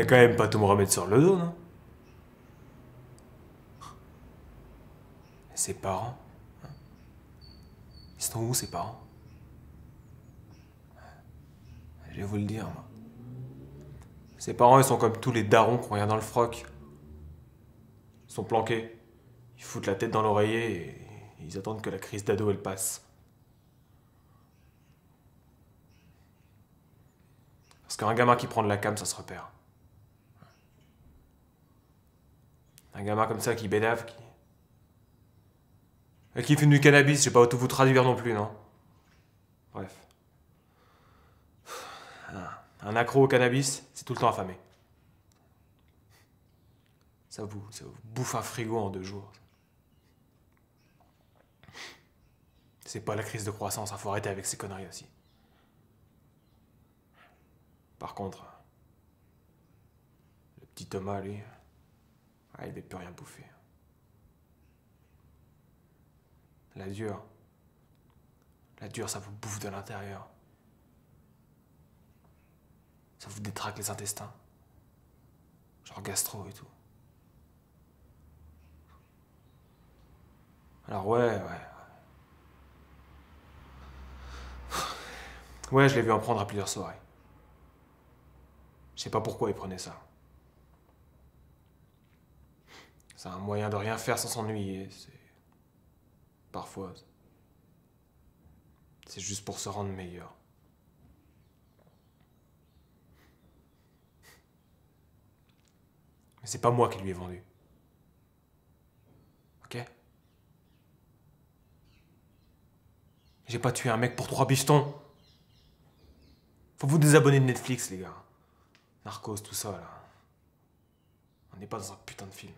a quand même pas tout me remettre sur le dos, non ses parents Ils sont où, ses parents Je vais vous le dire, Ses parents, ils sont comme tous les darons ont rien dans le froc. Ils sont planqués. Ils foutent la tête dans l'oreiller et ils attendent que la crise d'ado, elle passe. Parce qu'un gamin qui prend de la cam, ça se repère. Un gamin comme ça qui bénave, qui. qui fume du cannabis, je sais pas tout vous traduire non plus, non Bref. Un, accro au cannabis, c'est tout le temps affamé. Ça vous, ça bouffe un frigo en deux jours. C'est pas la crise de croissance, à hein. faut arrêter avec ces conneries aussi. Par contre, le petit Thomas, lui. Ah, il ne peut plus rien bouffer. La dure. La dure, ça vous bouffe de l'intérieur. Ça vous détraque les intestins. Genre gastro et tout. Alors ouais, ouais. Ouais, je l'ai vu en prendre à plusieurs soirées. Je sais pas pourquoi il prenait ça. C'est un moyen de rien faire sans s'ennuyer. C'est. Parfois. C'est juste pour se rendre meilleur. Mais c'est pas moi qui lui ai vendu. Ok J'ai pas tué un mec pour trois pichetons Faut vous désabonner de Netflix, les gars. Narcos, tout ça, là. On n'est pas dans un putain de film.